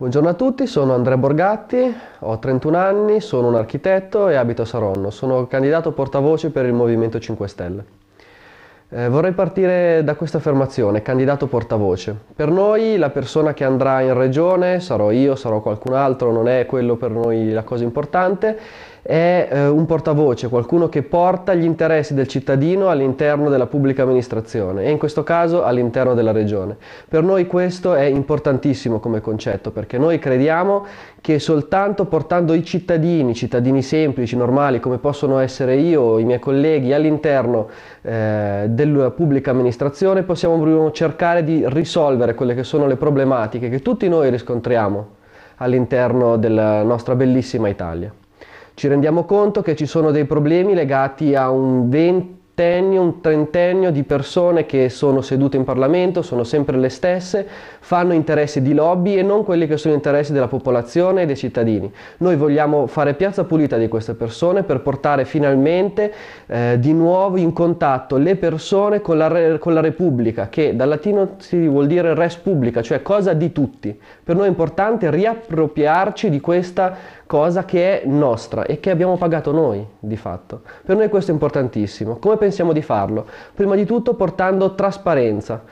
Buongiorno a tutti, sono Andrea Borgatti, ho 31 anni, sono un architetto e abito a Saronno. Sono candidato portavoce per il Movimento 5 Stelle. Eh, vorrei partire da questa affermazione, candidato portavoce. Per noi la persona che andrà in regione, sarò io, sarò qualcun altro, non è quello per noi la cosa importante, è eh, un portavoce, qualcuno che porta gli interessi del cittadino all'interno della pubblica amministrazione e in questo caso all'interno della regione. Per noi questo è importantissimo come concetto perché noi crediamo che soltanto portando i cittadini, cittadini semplici, normali come possono essere io o i miei colleghi all'interno eh, della pubblica amministrazione possiamo cercare di risolvere quelle che sono le problematiche che tutti noi riscontriamo all'interno della nostra bellissima Italia ci rendiamo conto che ci sono dei problemi legati a un ventennio, un trentennio di persone che sono sedute in Parlamento, sono sempre le stesse, fanno interessi di lobby e non quelli che sono interessi della popolazione e dei cittadini. Noi vogliamo fare piazza pulita di queste persone per portare finalmente eh, di nuovo in contatto le persone con la, con la Repubblica, che dal latino si vuol dire res pubblica, cioè cosa di tutti. Per noi è importante riappropriarci di questa cosa che è nostra e che abbiamo pagato noi di fatto. Per noi questo è importantissimo. Come pensiamo di farlo? Prima di tutto portando trasparenza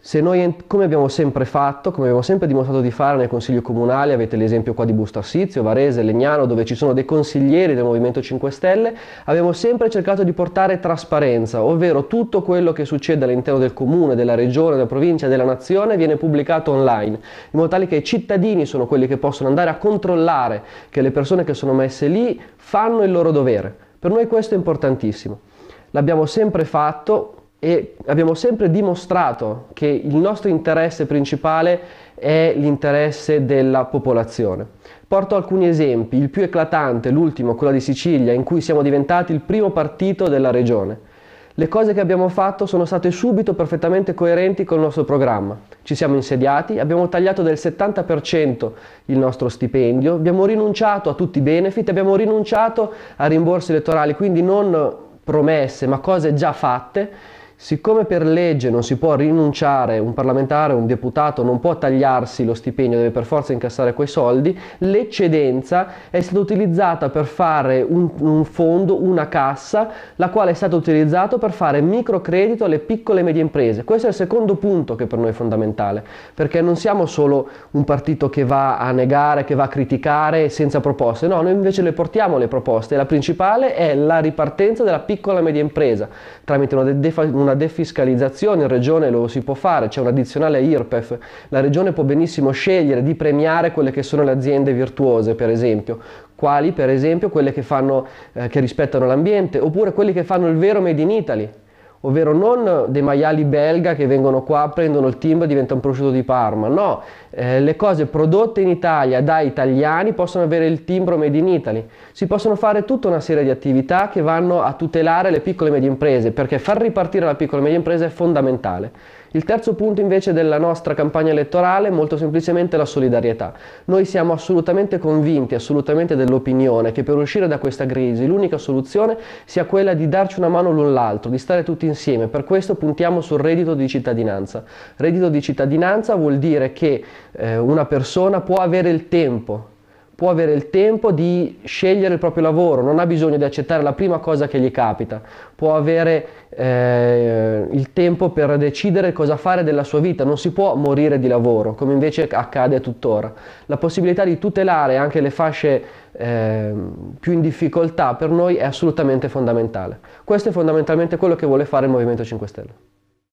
se noi, come abbiamo sempre fatto, come abbiamo sempre dimostrato di fare nel Consiglio Comunale, avete l'esempio qua di Busto Bustarsizio, Varese, Legnano, dove ci sono dei consiglieri del Movimento 5 Stelle, abbiamo sempre cercato di portare trasparenza, ovvero tutto quello che succede all'interno del Comune, della Regione, della Provincia, della Nazione viene pubblicato online, in modo tale che i cittadini sono quelli che possono andare a controllare che le persone che sono messe lì fanno il loro dovere. Per noi questo è importantissimo. L'abbiamo sempre fatto, e abbiamo sempre dimostrato che il nostro interesse principale è l'interesse della popolazione. Porto alcuni esempi, il più eclatante, l'ultimo, quello di Sicilia, in cui siamo diventati il primo partito della regione. Le cose che abbiamo fatto sono state subito perfettamente coerenti con il nostro programma. Ci siamo insediati, abbiamo tagliato del 70% il nostro stipendio, abbiamo rinunciato a tutti i benefit, abbiamo rinunciato a rimborsi elettorali, quindi non promesse ma cose già fatte Siccome per legge non si può rinunciare, un parlamentare, un deputato non può tagliarsi lo stipendio, deve per forza incassare quei soldi, l'eccedenza è stata utilizzata per fare un, un fondo, una cassa, la quale è stata utilizzata per fare microcredito alle piccole e medie imprese. Questo è il secondo punto che per noi è fondamentale, perché non siamo solo un partito che va a negare, che va a criticare senza proposte, no, noi invece le portiamo le proposte. La principale è la ripartenza della piccola e media impresa tramite una, defa- una una defiscalizzazione, in regione lo si può fare, c'è un'addizionale IRPEF, la regione può benissimo scegliere di premiare quelle che sono le aziende virtuose, per esempio, quali per esempio quelle che, fanno, eh, che rispettano l'ambiente, oppure quelle che fanno il vero Made in Italy, ovvero non dei maiali belga che vengono qua, prendono il timbro e diventa un prosciutto di Parma, no, eh, le cose prodotte in Italia da italiani possono avere il timbro made in Italy, si possono fare tutta una serie di attività che vanno a tutelare le piccole e medie imprese, perché far ripartire la piccola e media impresa è fondamentale. Il terzo punto invece della nostra campagna elettorale è molto semplicemente la solidarietà. Noi siamo assolutamente convinti, assolutamente dell'opinione che per uscire da questa crisi l'unica soluzione sia quella di darci una mano l'un l'altro, di stare tutti insieme. Per questo puntiamo sul reddito di cittadinanza. Reddito di cittadinanza vuol dire che eh, una persona può avere il tempo può avere il tempo di scegliere il proprio lavoro, non ha bisogno di accettare la prima cosa che gli capita, può avere eh, il tempo per decidere cosa fare della sua vita, non si può morire di lavoro, come invece accade tuttora. La possibilità di tutelare anche le fasce eh, più in difficoltà per noi è assolutamente fondamentale. Questo è fondamentalmente quello che vuole fare il Movimento 5 Stelle.